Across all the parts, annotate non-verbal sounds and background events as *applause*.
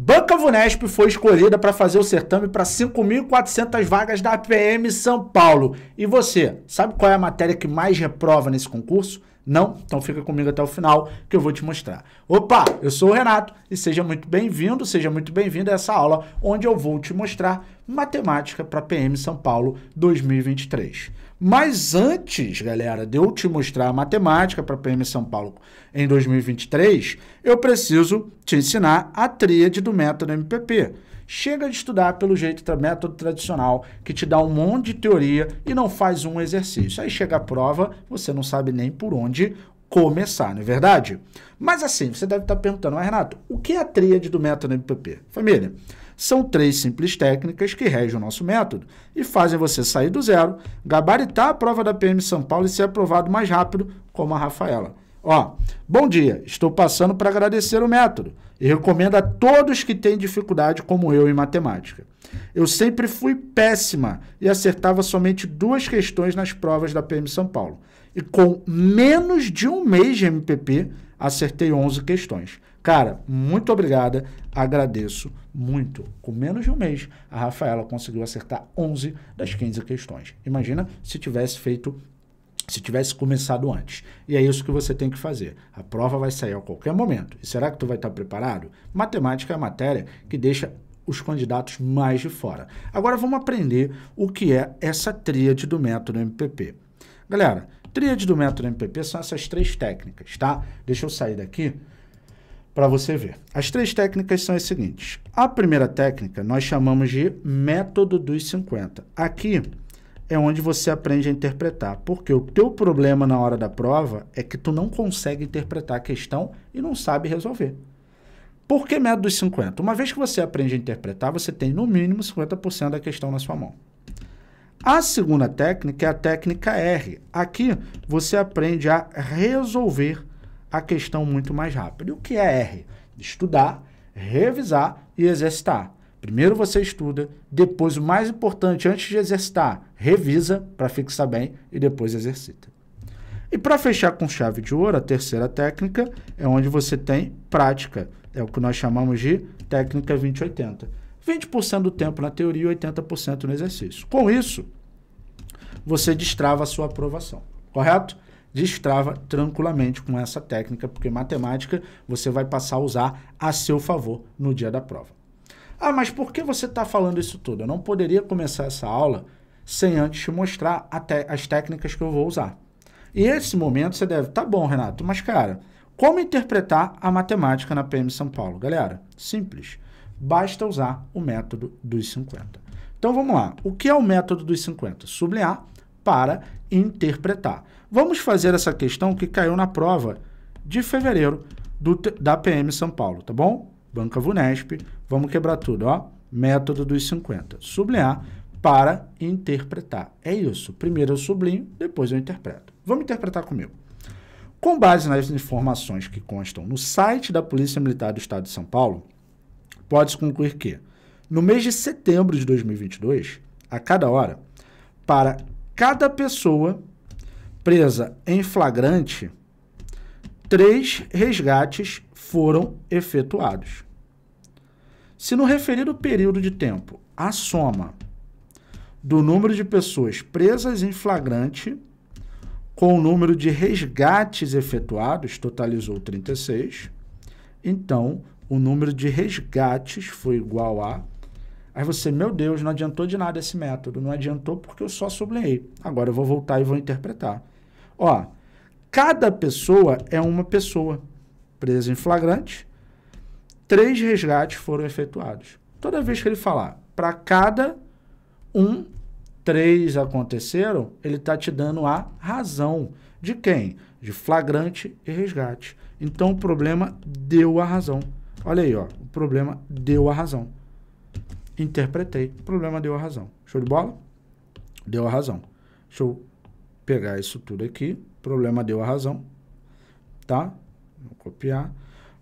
Banca Vunesp foi escolhida para fazer o certame para 5.400 vagas da PM São Paulo. E você, sabe qual é a matéria que mais reprova nesse concurso? Não? Então fica comigo até o final que eu vou te mostrar. Opa, eu sou o Renato e seja muito bem-vindo, seja muito bem-vindo a essa aula onde eu vou te mostrar matemática para PM São Paulo 2023. Mas antes, galera, de eu te mostrar a matemática para a PM São Paulo em 2023, eu preciso te ensinar a tríade do método MPP. Chega de estudar pelo jeito do método tradicional, que te dá um monte de teoria e não faz um exercício. Aí chega a prova, você não sabe nem por onde começar, não é verdade? Mas assim, você deve estar tá perguntando, mas ah, Renato, o que é a tríade do método MPP? Família, são três simples técnicas que regem o nosso método e fazem você sair do zero, gabaritar a prova da PM São Paulo e ser aprovado mais rápido, como a Rafaela. Ó, bom dia, estou passando para agradecer o método e recomendo a todos que têm dificuldade, como eu, em matemática. Eu sempre fui péssima e acertava somente duas questões nas provas da PM São Paulo. E com menos de um mês de MPP, acertei 11 questões. Cara, muito obrigada, agradeço muito. Com menos de um mês, a Rafaela conseguiu acertar 11 das 15 questões. Imagina se tivesse feito se tivesse começado antes. E é isso que você tem que fazer. A prova vai sair a qualquer momento. E será que tu vai estar tá preparado? Matemática é a matéria que deixa os candidatos mais de fora. Agora vamos aprender o que é essa tríade do método MPP. Galera, tríade do método MPP são essas três técnicas, tá? Deixa eu sair daqui para você ver. As três técnicas são as seguintes. A primeira técnica nós chamamos de método dos 50. Aqui é onde você aprende a interpretar, porque o teu problema na hora da prova é que tu não consegue interpretar a questão e não sabe resolver. Por que método dos 50? Uma vez que você aprende a interpretar, você tem no mínimo 50% da questão na sua mão. A segunda técnica é a técnica R. Aqui você aprende a resolver a questão muito mais rápido. E o que é R? Estudar, revisar e exercitar. Primeiro você estuda, depois o mais importante antes de exercitar, revisa para fixar bem e depois exercita. E para fechar com chave de ouro, a terceira técnica é onde você tem prática. É o que nós chamamos de técnica 2080. 20% do tempo na teoria e 80% no exercício. Com isso, você destrava a sua aprovação, correto? destrava tranquilamente com essa técnica, porque matemática você vai passar a usar a seu favor no dia da prova. Ah, mas por que você está falando isso tudo? Eu não poderia começar essa aula sem antes te mostrar as técnicas que eu vou usar. E esse momento você deve, tá bom, Renato, mas cara, como interpretar a matemática na PM São Paulo? Galera, simples. Basta usar o método dos 50. Então vamos lá. O que é o método dos 50? Sublinhar para interpretar. Vamos fazer essa questão que caiu na prova de fevereiro do, da PM São Paulo, tá bom? Banca Vunesp, vamos quebrar tudo, ó. Método dos 50. Sublinhar para interpretar. É isso. Primeiro eu sublinho, depois eu interpreto. Vamos interpretar comigo. Com base nas informações que constam no site da Polícia Militar do Estado de São Paulo, pode-se concluir que, no mês de setembro de 2022, a cada hora, para cada pessoa presa em flagrante, três resgates foram efetuados. Se no referido período de tempo a soma do número de pessoas presas em flagrante com o número de resgates efetuados totalizou 36, então o número de resgates foi igual a Aí você, meu Deus, não adiantou de nada esse método, não adiantou porque eu só sublinhei. Agora eu vou voltar e vou interpretar. Ó, cada pessoa é uma pessoa presa em flagrante. Três resgates foram efetuados. Toda vez que ele falar, para cada um, três aconteceram, ele está te dando a razão. De quem? De flagrante e resgate. Então o problema deu a razão. Olha aí, ó, o problema deu a razão interpretei, o problema deu a razão. Show de bola? Deu a razão. Deixa eu pegar isso tudo aqui, problema deu a razão, tá? Vou copiar.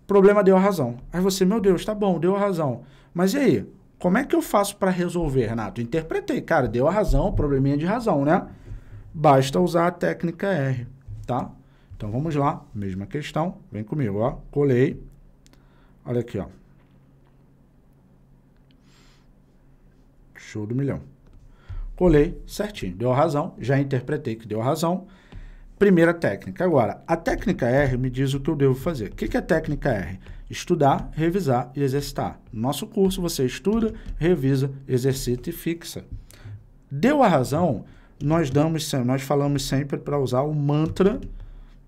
Problema deu a razão. Aí você, meu Deus, tá bom, deu a razão. Mas e aí? Como é que eu faço para resolver, Renato? Interpretei, cara, deu a razão, probleminha de razão, né? Basta usar a técnica R, tá? Então vamos lá, mesma questão, vem comigo, ó. Colei. Olha aqui, ó. Show do milhão. Colei certinho, deu a razão, já interpretei que deu a razão. Primeira técnica. Agora, a técnica R me diz o que eu devo fazer. O que é técnica R? Estudar, revisar e exercitar. No nosso curso, você estuda, revisa, exercita e fixa. Deu a razão, nós, damos, nós falamos sempre para usar o mantra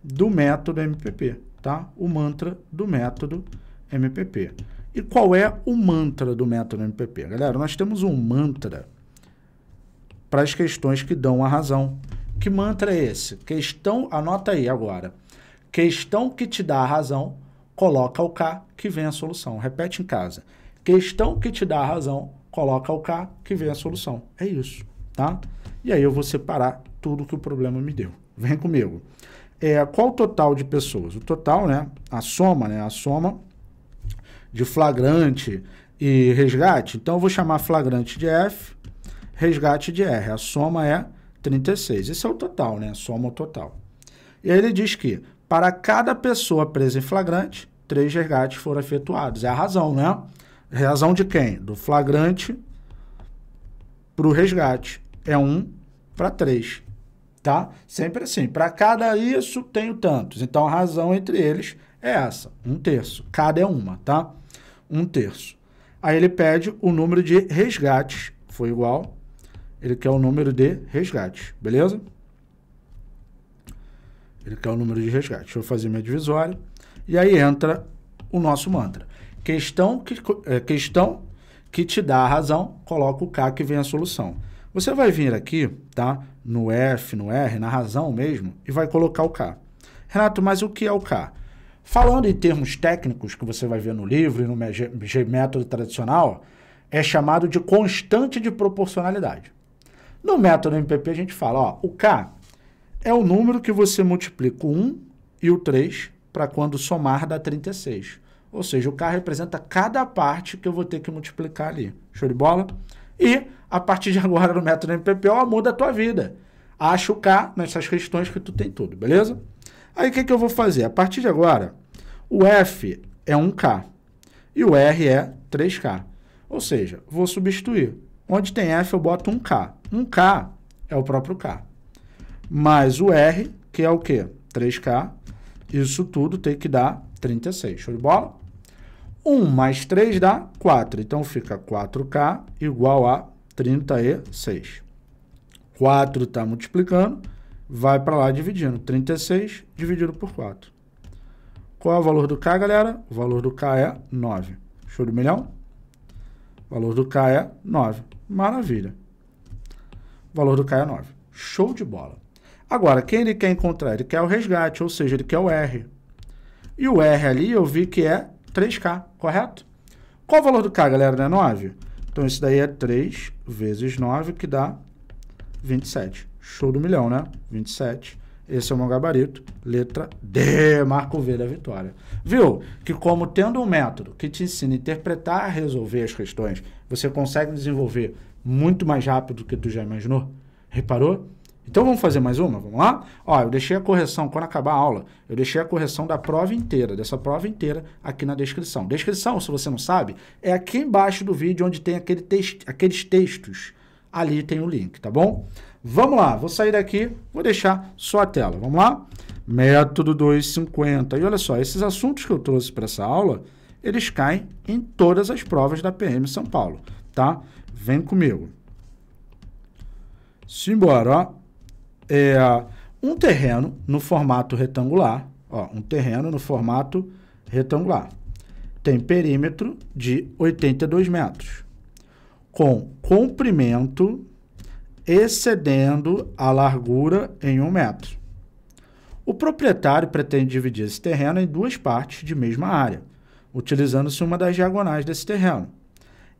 do método MPP, tá? O mantra do método MPP. E qual é o mantra do método MPP? Galera, nós temos um mantra para as questões que dão a razão. Que mantra é esse? Questão, anota aí agora. Questão que te dá a razão, coloca o K que vem a solução. Repete em casa. Questão que te dá a razão, coloca o K que vem a solução. É isso, tá? E aí eu vou separar tudo que o problema me deu. Vem comigo. É, qual o total de pessoas? O total, né? A soma, né? A soma de flagrante e resgate, então eu vou chamar flagrante de F, resgate de R. A soma é 36. Esse é o total, né? Soma é o total. E aí ele diz que para cada pessoa presa em flagrante, três resgates foram efetuados. É a razão, né? Razão de quem? Do flagrante para o resgate. É um para três, tá? Sempre assim. Para cada isso, tenho tantos. Então, a razão entre eles é essa, um terço. Cada é uma, tá? Um terço. Aí ele pede o número de resgates, foi igual. Ele quer o número de resgates, beleza? Ele quer o número de resgate. Deixa eu fazer minha divisória. E aí entra o nosso mantra. Questão que, é, questão que te dá a razão, coloca o K que vem a solução. Você vai vir aqui, tá? No F, no R, na razão mesmo, e vai colocar o K. Renato, mas o que é o K? Falando em termos técnicos que você vai ver no livro e no método tradicional, é chamado de constante de proporcionalidade. No método MPP a gente fala, ó, o K é o número que você multiplica o 1 e o 3 para quando somar dá 36. Ou seja, o K representa cada parte que eu vou ter que multiplicar ali. Show de bola? E, a partir de agora, no método MPP, ó, muda a tua vida. Acha o K nessas questões que tu tem tudo, beleza? Aí o que, que eu vou fazer? A partir de agora, o F é 1K e o R é 3K. Ou seja, vou substituir. Onde tem F eu boto 1K. 1K é o próprio K. Mais o R, que é o quê? 3K. Isso tudo tem que dar 36. Show de bola? 1 mais 3 dá 4. Então fica 4K igual a 36. 4 está multiplicando vai para lá dividindo. 36 dividido por 4. Qual é o valor do K, galera? O valor do K é 9. Show de milhão? O valor do K é 9. Maravilha. O valor do K é 9. Show de bola. Agora, quem ele quer encontrar? Ele quer o resgate, ou seja, ele quer o R. E o R ali eu vi que é 3K, correto? Qual o valor do K, galera? Não é 9? Então, isso daí é 3 vezes 9, que dá 27. Show do milhão, né? 27. Esse é o meu gabarito. Letra D, Marco V da vitória. Viu? Que como tendo um método que te ensina a interpretar, resolver as questões, você consegue desenvolver muito mais rápido do que tu já imaginou? Reparou? Então vamos fazer mais uma, vamos lá? Ó, eu deixei a correção, quando acabar a aula, eu deixei a correção da prova inteira, dessa prova inteira aqui na descrição. Descrição, se você não sabe, é aqui embaixo do vídeo onde tem aquele text, aqueles textos. Ali tem o link, tá bom? Vamos lá, vou sair daqui, vou deixar só a tela. Vamos lá? Método 250. E olha só, esses assuntos que eu trouxe para essa aula, eles caem em todas as provas da PM São Paulo, tá? Vem comigo. Simbora, ó. É, um terreno no formato retangular, ó, um terreno no formato retangular. Tem perímetro de 82 metros, com comprimento excedendo a largura em um metro. O proprietário pretende dividir esse terreno em duas partes de mesma área, utilizando-se uma das diagonais desse terreno.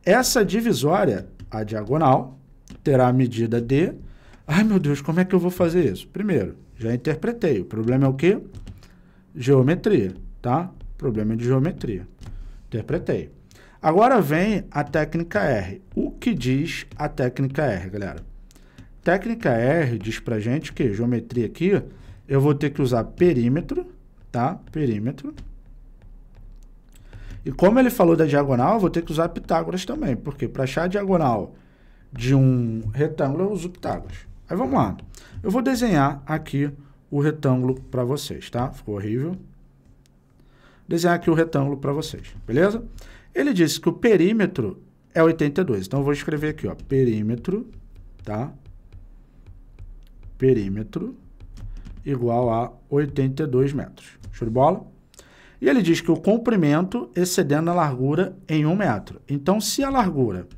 Essa divisória, a diagonal, terá a medida de... Ai, meu Deus, como é que eu vou fazer isso? Primeiro, já interpretei. O problema é o quê? Geometria, tá? Problema de geometria. Interpretei. Agora vem a técnica R. O que diz a técnica R, galera? Técnica R diz pra gente que geometria aqui, eu vou ter que usar perímetro, tá? Perímetro. E como ele falou da diagonal, eu vou ter que usar Pitágoras também, porque para achar a diagonal de um retângulo, eu uso Pitágoras. Aí vamos lá. Eu vou desenhar aqui o retângulo para vocês, tá? Ficou horrível. Desenhar aqui o retângulo para vocês, beleza? Ele disse que o perímetro é 82. Então, eu vou escrever aqui, ó, perímetro, tá? perímetro igual a 82 metros. Show de bola? E ele diz que o comprimento excedendo a largura em 1 um metro. Então, se a largura,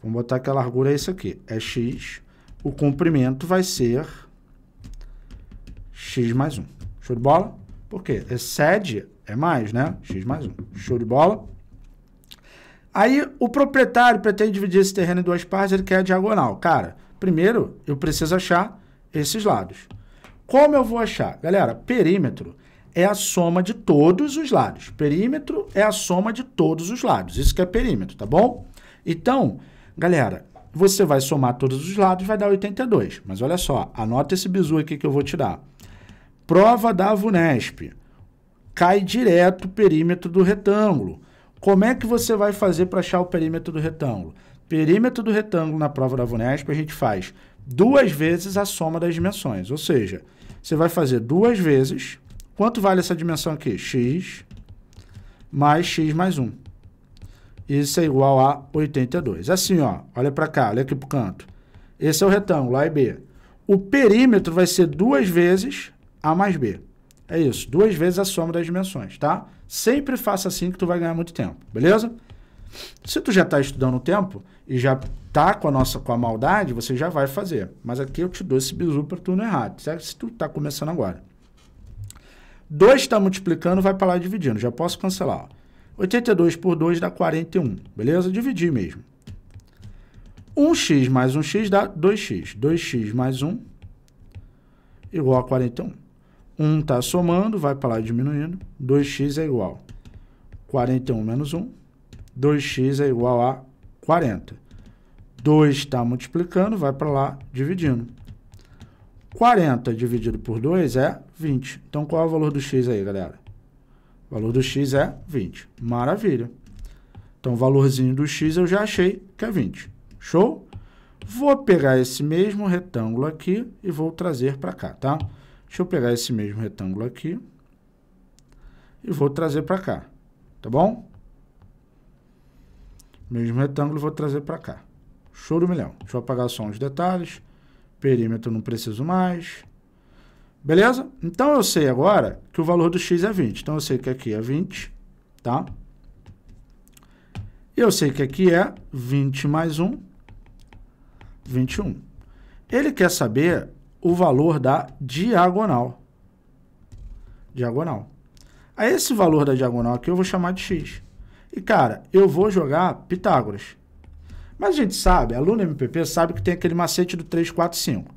vamos botar que a largura é isso aqui, é x, o comprimento vai ser x mais 1. Show de bola? Porque excede é mais, né? x mais 1. Show de bola? Aí, o proprietário pretende dividir esse terreno em duas partes, ele quer a diagonal. Cara, Primeiro, eu preciso achar esses lados. Como eu vou achar? Galera, perímetro é a soma de todos os lados. Perímetro é a soma de todos os lados. Isso que é perímetro, tá bom? Então, galera, você vai somar todos os lados, vai dar 82. Mas olha só, anota esse bizu aqui que eu vou te dar. Prova da VUNESP. Cai direto o perímetro do retângulo. Como é que você vai fazer para achar o perímetro do retângulo? perímetro do retângulo na prova da VUNESP, a gente faz duas vezes a soma das dimensões. Ou seja, você vai fazer duas vezes. Quanto vale essa dimensão aqui? x mais x mais 1. Isso é igual a 82. Assim, ó, olha para cá, olha aqui para o canto. Esse é o retângulo, A e B. O perímetro vai ser duas vezes A mais B. É isso, duas vezes a soma das dimensões, tá? Sempre faça assim que tu vai ganhar muito tempo, beleza? Se tu já está estudando o tempo, e já tá com a nossa com a maldade, você já vai fazer. Mas aqui eu te dou esse bizu para tu não errar, certo? Se tu tá começando agora. 2 está multiplicando, vai para lá dividindo. Já posso cancelar. Ó. 82 por 2 dá 41, beleza? Dividir mesmo. 1x mais 1x dá 2x. 2x mais 1 igual a 41. 1 está somando, vai para lá diminuindo. 2x é igual a 41 menos 1. 2x é igual a 40. 2 está multiplicando, vai para lá dividindo. 40 dividido por 2 é 20. Então, qual é o valor do x aí, galera? O valor do x é 20. Maravilha. Então, o valorzinho do x eu já achei que é 20. Show? Vou pegar esse mesmo retângulo aqui e vou trazer para cá, tá? Deixa eu pegar esse mesmo retângulo aqui e vou trazer para cá, tá bom? Mesmo retângulo, vou trazer para cá. Choro milhão. Deixa eu apagar só uns detalhes. Perímetro não preciso mais. Beleza? Então eu sei agora que o valor do x é 20. Então eu sei que aqui é 20, tá? Eu sei que aqui é 20 mais 1, 21. Ele quer saber o valor da diagonal. Diagonal. A esse valor da diagonal aqui eu vou chamar de x. E, cara, eu vou jogar Pitágoras. Mas a gente sabe, aluno MPP sabe que tem aquele macete do 3, 4, 5.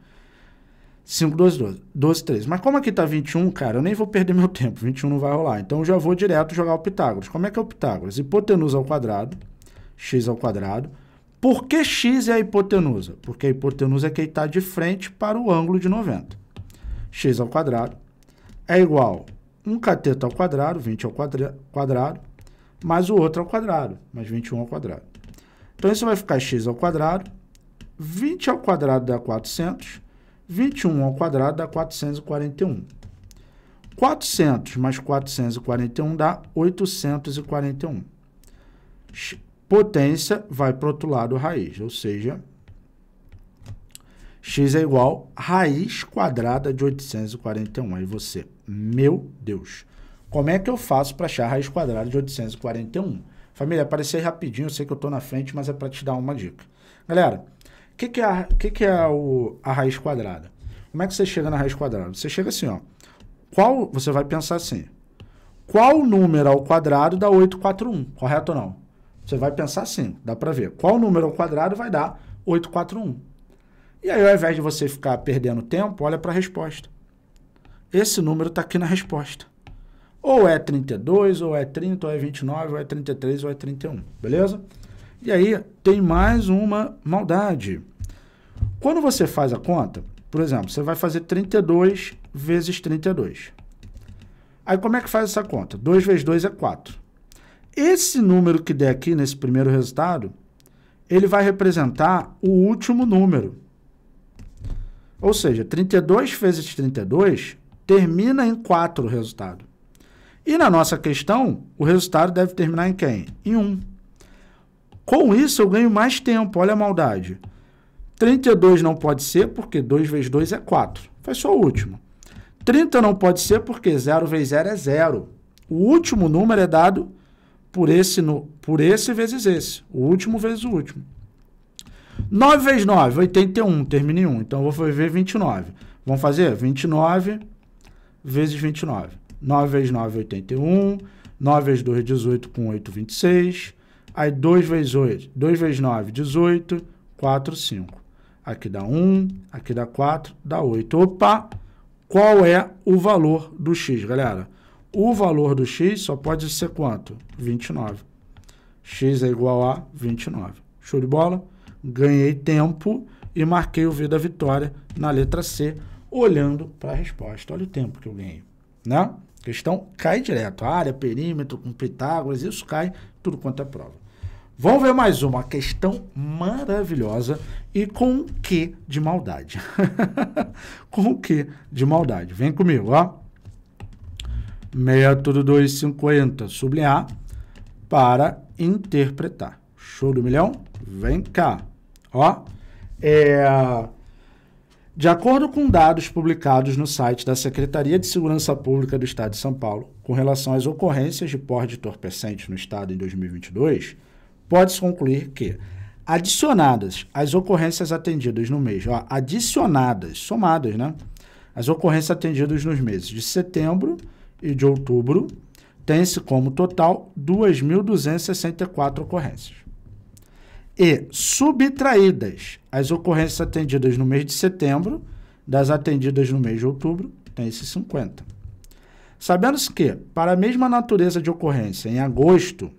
5, 12, 12, 12 13. Mas como aqui está 21, cara, eu nem vou perder meu tempo, 21 não vai rolar. Então eu já vou direto jogar o Pitágoras. Como é que é o Pitágoras? Hipotenusa ao quadrado, x ao quadrado. Por que x é a hipotenusa? Porque a hipotenusa é quem está de frente para o ângulo de 90. x ao quadrado é igual a 1 cateto ao quadrado, 20 ao quadra, quadrado, mais o outro ao quadrado, mais 21 ao quadrado. Então, isso vai ficar x ao quadrado, 20 ao quadrado dá 400, 21 ao quadrado dá 441. 400 mais 441 dá 841. Potência vai para o outro lado raiz, ou seja, x é igual a raiz quadrada de 841. Aí você, meu Deus, como é que eu faço para achar a raiz quadrada de 841? Família, aparecer rapidinho, sei que eu estou na frente, mas é para te dar uma dica. Galera, o que, que, é, a, que, que é o, a raiz quadrada? Como é que você chega na raiz quadrada? Você chega assim, ó. Qual, você vai pensar assim, qual número ao quadrado dá 841, correto ou não? Você vai pensar assim, dá para ver. Qual número ao quadrado vai dar 841? E aí, ao invés de você ficar perdendo tempo, olha para a resposta. Esse número está aqui na resposta. Ou é 32, ou é 30, ou é 29, ou é 33, ou é 31, beleza? E aí tem mais uma maldade. Quando você faz a conta, por exemplo, você vai fazer 32 vezes 32. Aí como é que faz essa conta? 2 vezes 2 é 4. Esse número que der aqui nesse primeiro resultado, ele vai representar o último número. Ou seja, 32 vezes 32 termina em 4 o resultado. E na nossa questão, o resultado deve terminar em quem? Em 1. Com isso, eu ganho mais tempo. Olha a maldade. 32 não pode ser, porque 2 vezes 2 é 4. Faz só o último. 30 não pode ser, porque 0 vezes 0 é 0. O último número é dado por esse, no, por esse vezes esse. O último vezes o último. 9 vezes 9, 81, termina em 1. Então, eu vou ver 29. Vamos fazer? 29 vezes 29. 9 vezes 9, 81. 9 vezes 2, 18, com 8, 26. Aí 2 vezes 8, 2 vezes 9, 18, 4, 5. Aqui dá 1, aqui dá 4, dá 8. Opa! Qual é o valor do x, galera? O valor do x só pode ser quanto? 29. x é igual a 29. Show de bola? Ganhei tempo e marquei o V da vitória na letra C, olhando para a resposta. Olha o tempo que eu ganhei, né? Questão cai direto. Área, perímetro, com Pitágoras, isso cai, tudo quanto é prova. Vamos ver mais uma questão maravilhosa e com o que de maldade. *laughs* com o que de maldade. Vem comigo, ó. Método 250, sublinhar para interpretar. Show do milhão? Vem cá. Ó, é, de acordo com dados publicados no site da Secretaria de Segurança Pública do Estado de São Paulo, com relação às ocorrências de porte de entorpecente no Estado em 2022, pode-se concluir que, adicionadas às ocorrências atendidas no mês, ó, adicionadas, somadas, né? As ocorrências atendidas nos meses de setembro e de outubro, tem-se como total 2.264 ocorrências e subtraídas as ocorrências atendidas no mês de setembro das atendidas no mês de outubro, tem esses 50. Sabendo-se que, para a mesma natureza de ocorrência, em agosto,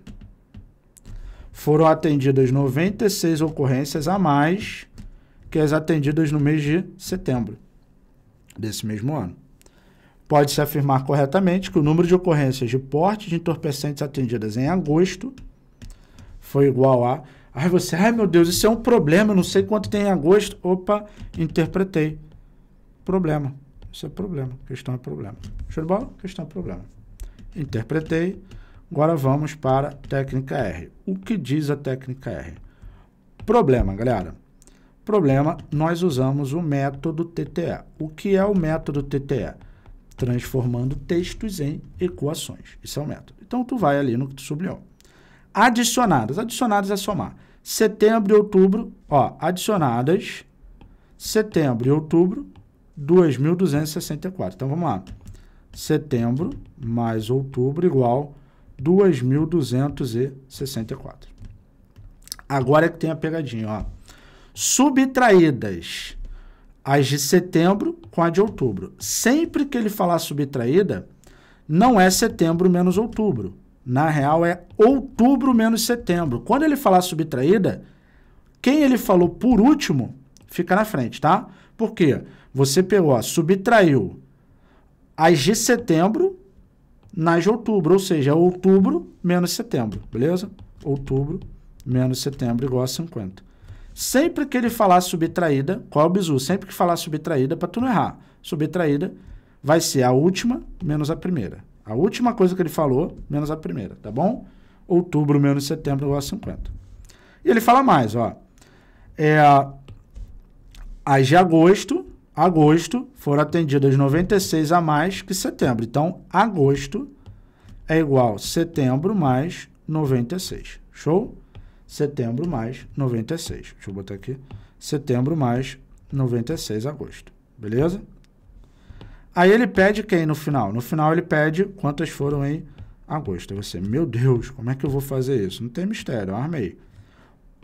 foram atendidas 96 ocorrências a mais que as atendidas no mês de setembro desse mesmo ano. Pode-se afirmar corretamente que o número de ocorrências de porte de entorpecentes atendidas em agosto foi igual a Aí você, ai meu Deus, isso é um problema, não sei quanto tem em agosto. Opa, interpretei. Problema. Isso é problema. Questão é problema. Show de bola? Questão é problema. Interpretei. Agora vamos para técnica R. O que diz a técnica R? Problema, galera. Problema, nós usamos o método TTE. O que é o método TTE? Transformando textos em equações. Isso é o método. Então, tu vai ali no que tu sublinhou adicionadas. Adicionadas é somar. Setembro e outubro, ó, adicionadas, setembro e outubro, 2.264. Então, vamos lá. Setembro mais outubro igual 2.264. Agora é que tem a pegadinha, ó. Subtraídas as de setembro com a de outubro. Sempre que ele falar subtraída, não é setembro menos outubro. Na real, é outubro menos setembro. Quando ele falar subtraída, quem ele falou por último fica na frente, tá? porque Você pegou, ó, subtraiu as de setembro nas de outubro, ou seja, é outubro menos setembro, beleza? Outubro menos setembro igual a 50. Sempre que ele falar subtraída, qual é o bizu? Sempre que falar subtraída, para tu não errar, subtraída vai ser a última menos a primeira. A última coisa que ele falou, menos a primeira, tá bom? Outubro menos setembro igual a 50. E ele fala mais, ó. É, as de agosto, agosto, foram atendidas 96 a mais que setembro. Então, agosto é igual setembro mais 96. Show? Setembro mais 96. Deixa eu botar aqui. Setembro mais 96 agosto. Beleza? Aí ele pede quem no final? No final ele pede quantas foram em agosto. Aí você, meu Deus, como é que eu vou fazer isso? Não tem mistério, eu é armei.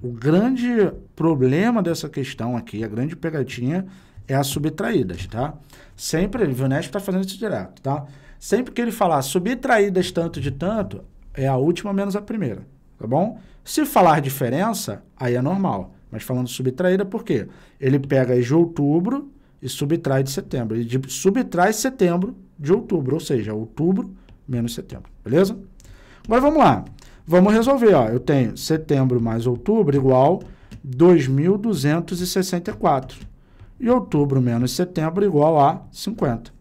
O grande problema dessa questão aqui, a grande pegadinha, é as subtraídas, tá? Sempre, o Vunesp está fazendo isso direto, tá? Sempre que ele falar subtraídas tanto de tanto, é a última menos a primeira, tá bom? Se falar diferença, aí é normal. Mas falando subtraída, por quê? Ele pega de outubro e subtrai de setembro. E de, subtrai setembro de outubro, ou seja, outubro menos setembro, beleza? Agora vamos lá. Vamos resolver, ó. Eu tenho setembro mais outubro igual 2.264. E outubro menos setembro igual a 50.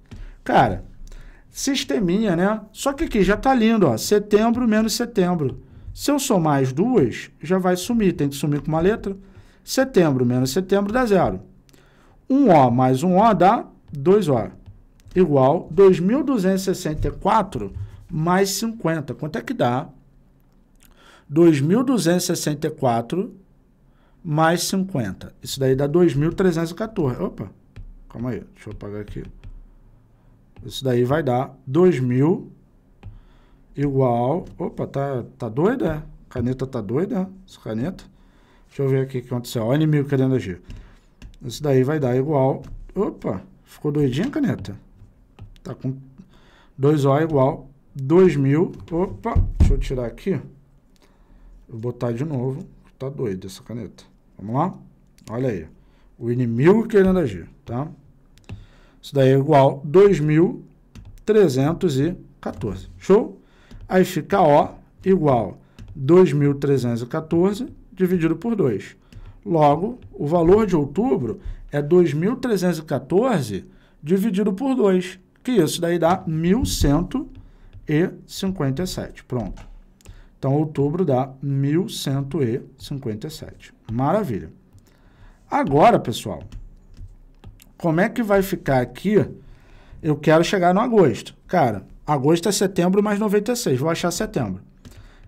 Cara, sisteminha, né? Só que aqui já tá lindo, ó. Setembro menos setembro. Se eu somar as duas, já vai sumir. Tem que sumir com uma letra. Setembro menos setembro dá zero. 1 O mais 1 O dá 2O, igual 2.264 mais 50. Quanto é que dá? 2.264 mais 50. Isso daí dá 2.314. Opa, calma aí, deixa eu apagar aqui. Isso daí vai dar 2.000 igual... Opa, tá, tá doida? É? Caneta tá doida? Essa caneta? Deixa eu ver aqui o que aconteceu. Olha o inimigo é. querendo agir. Isso daí vai dar igual... Opa, ficou doidinha a caneta? Tá com 2O igual 2.000. Opa, deixa eu tirar aqui. Vou botar de novo. Tá doido essa caneta. Vamos lá? Olha aí. O inimigo querendo agir, tá? Isso daí é igual 2.314. Show? Aí fica O igual 2.314 dividido por 2. Logo, o valor de outubro é 2.314 dividido por 2, que isso daí dá 1.157. Pronto. Então, outubro dá 1.157. Maravilha. Agora, pessoal, como é que vai ficar aqui? Eu quero chegar no agosto. Cara, agosto é setembro mais 96, vou achar setembro.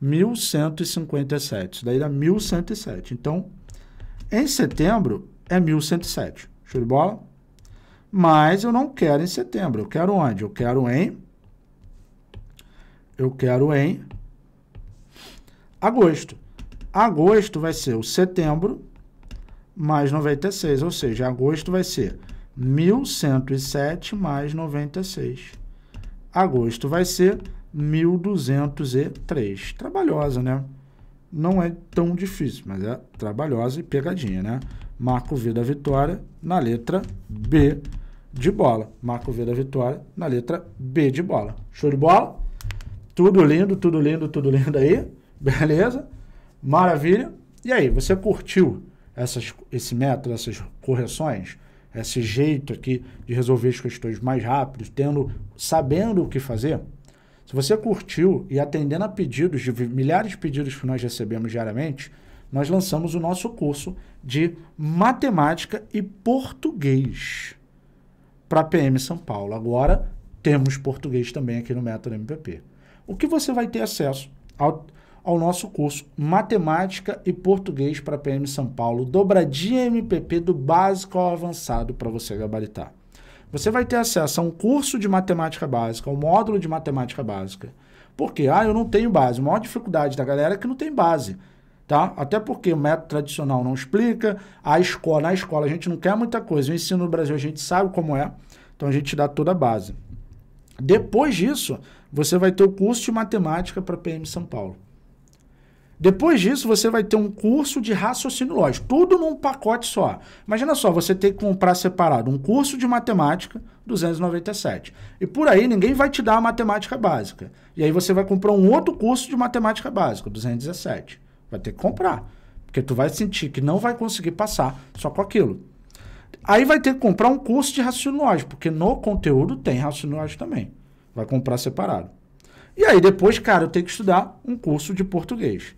1157. Isso daí dá 1107. Então, em setembro é 1107. Show de bola? Mas eu não quero em setembro. Eu quero onde? Eu quero em. Eu quero em agosto. Agosto vai ser o setembro mais 96, ou seja, agosto vai ser 1107 mais 96. Agosto vai ser 1203. Trabalhosa, né? Não é tão difícil, mas é trabalhosa e pegadinha, né? Marco V da vitória na letra B de bola. Marco V da vitória na letra B de bola. Show de bola? Tudo lindo, tudo lindo, tudo lindo aí. Beleza? Maravilha. E aí, você curtiu essas, esse método, essas correções? Esse jeito aqui de resolver as questões mais rápido, tendo, sabendo o que fazer? Se você curtiu e atendendo a pedidos, de milhares de pedidos que nós recebemos diariamente, nós lançamos o nosso curso de matemática e português para PM São Paulo. Agora temos português também aqui no Método MPP. O que você vai ter acesso ao, ao nosso curso Matemática e Português para PM São Paulo, dobradinha MPP do básico ao avançado para você gabaritar. Você vai ter acesso a um curso de matemática básica, um módulo de matemática básica. Por quê? Ah, eu não tenho base. A maior dificuldade da galera é que não tem base. Tá? Até porque o método tradicional não explica, a escola, na escola a gente não quer muita coisa. O ensino no Brasil a gente sabe como é, então a gente dá toda a base. Depois disso, você vai ter o curso de matemática para PM São Paulo. Depois disso, você vai ter um curso de raciocínio lógico, tudo num pacote só. Imagina só, você tem que comprar separado um curso de matemática, 297. E por aí ninguém vai te dar a matemática básica. E aí você vai comprar um outro curso de matemática básica, 217. Vai ter que comprar, porque tu vai sentir que não vai conseguir passar só com aquilo. Aí vai ter que comprar um curso de raciocínio lógico, porque no conteúdo tem raciocínio lógico também. Vai comprar separado. E aí depois, cara, eu tenho que estudar um curso de português.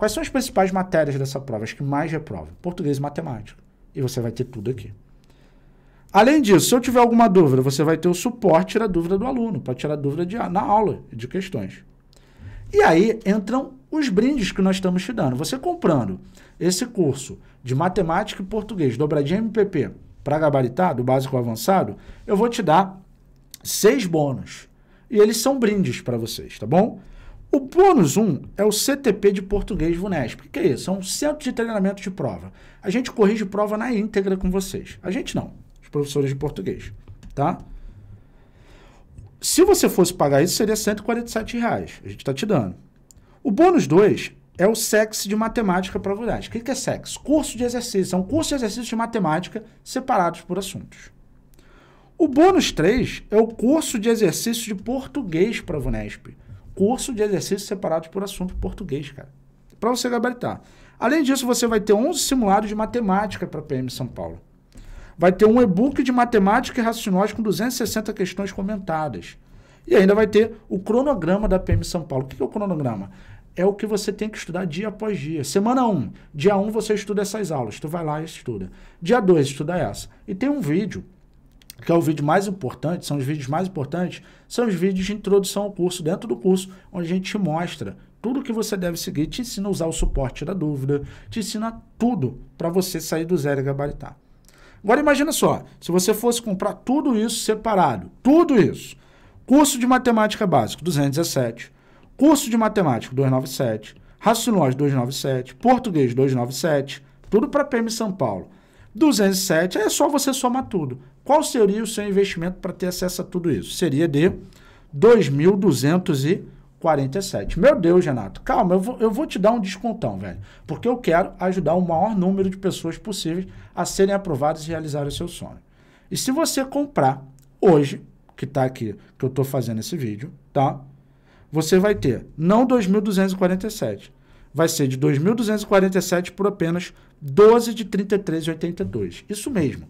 Quais são as principais matérias dessa prova? As que mais reprovam? Português e matemática. E você vai ter tudo aqui. Além disso, se eu tiver alguma dúvida, você vai ter o suporte da dúvida do aluno, para tirar dúvida de, na aula de questões. E aí entram os brindes que nós estamos te dando. Você comprando esse curso de matemática e português, dobradinha MPP, para gabaritar, do básico ao avançado, eu vou te dar seis bônus. E eles são brindes para vocês, tá bom? O bônus 1 um é o CTP de português VUNESP. O que é isso? São é centro de treinamento de prova. A gente corrige prova na íntegra com vocês. A gente não, os professores de português, tá? Se você fosse pagar isso, seria R$ reais. A gente está te dando. O bônus 2 é o SEX de matemática para VUNESP. O que é SEX? Curso de exercício. São é cursos de exercícios de matemática separados por assuntos. O bônus 3 é o curso de exercício de português para VUNESP curso de exercícios separados por assunto português, cara. Para você gabaritar. Além disso, você vai ter 11 simulados de matemática para PM São Paulo. Vai ter um e-book de matemática e racionais com 260 questões comentadas. E ainda vai ter o cronograma da PM São Paulo. O que é o cronograma? É o que você tem que estudar dia após dia. Semana 1. Dia 1 você estuda essas aulas. Tu vai lá e estuda. Dia 2, estuda essa. E tem um vídeo que é o vídeo mais importante, são os vídeos mais importantes, são os vídeos de introdução ao curso, dentro do curso, onde a gente te mostra tudo que você deve seguir, te ensina a usar o suporte da dúvida, te ensina tudo para você sair do zero e gabaritar. Agora imagina só, se você fosse comprar tudo isso separado, tudo isso, curso de matemática básica 217, curso de matemática 297, raciocínio 297, português 297, tudo para PM São Paulo, 207 é só você somar tudo. Qual seria o seu investimento para ter acesso a tudo isso? Seria de 2.247. Meu Deus, Renato, calma, eu vou, eu vou te dar um descontão, velho. Porque eu quero ajudar o maior número de pessoas possíveis a serem aprovadas e realizarem o seu sonho. E se você comprar hoje, que está aqui, que eu estou fazendo esse vídeo, tá? Você vai ter não 2.247, vai ser de 2.247 por apenas 12 de 33,82. Isso mesmo.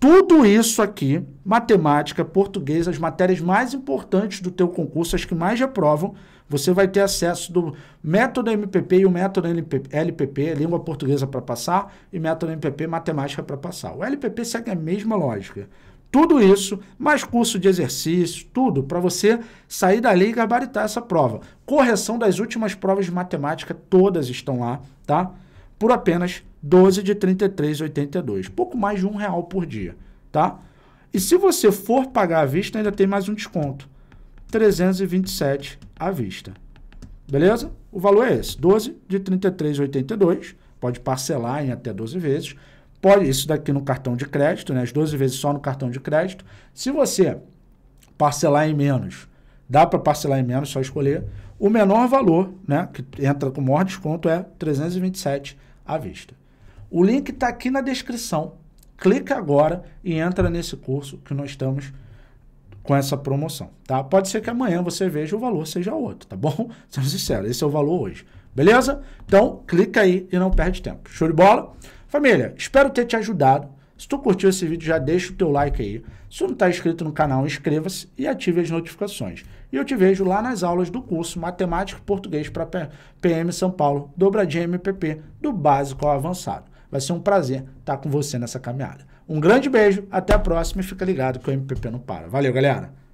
Tudo isso aqui, matemática, português, as matérias mais importantes do teu concurso, as que mais provam. você vai ter acesso do método MPP e o método LPP, língua portuguesa para passar, e método MPP, matemática para passar. O LPP segue a mesma lógica. Tudo isso, mais curso de exercício, tudo para você sair dali e gabaritar essa prova. Correção das últimas provas de matemática, todas estão lá, tá? Por apenas 12 de 33,82, pouco mais de um real por dia, tá? E se você for pagar à vista, ainda tem mais um desconto, 327 à vista, beleza? O valor é esse, 12 de 33,82, pode parcelar em até 12 vezes, Pode isso daqui no cartão de crédito, né? As 12 vezes só no cartão de crédito. Se você parcelar em menos, dá para parcelar em menos, só escolher o menor valor, né, que entra com o maior desconto é 327 à vista. O link está aqui na descrição. Clica agora e entra nesse curso que nós estamos com essa promoção, tá? Pode ser que amanhã você veja o valor seja outro, tá bom? *laughs* Sendo sincero, esse é o valor hoje. Beleza? Então, clica aí e não perde tempo. Show de bola? Família, espero ter te ajudado. Se tu curtiu esse vídeo, já deixa o teu like aí. Se tu não está inscrito no canal, inscreva-se e ative as notificações. E eu te vejo lá nas aulas do curso Matemática e Português para PM São Paulo, dobradinha MPP, do básico ao avançado. Vai ser um prazer estar tá com você nessa caminhada. Um grande beijo, até a próxima e fica ligado que o MPP não para. Valeu, galera!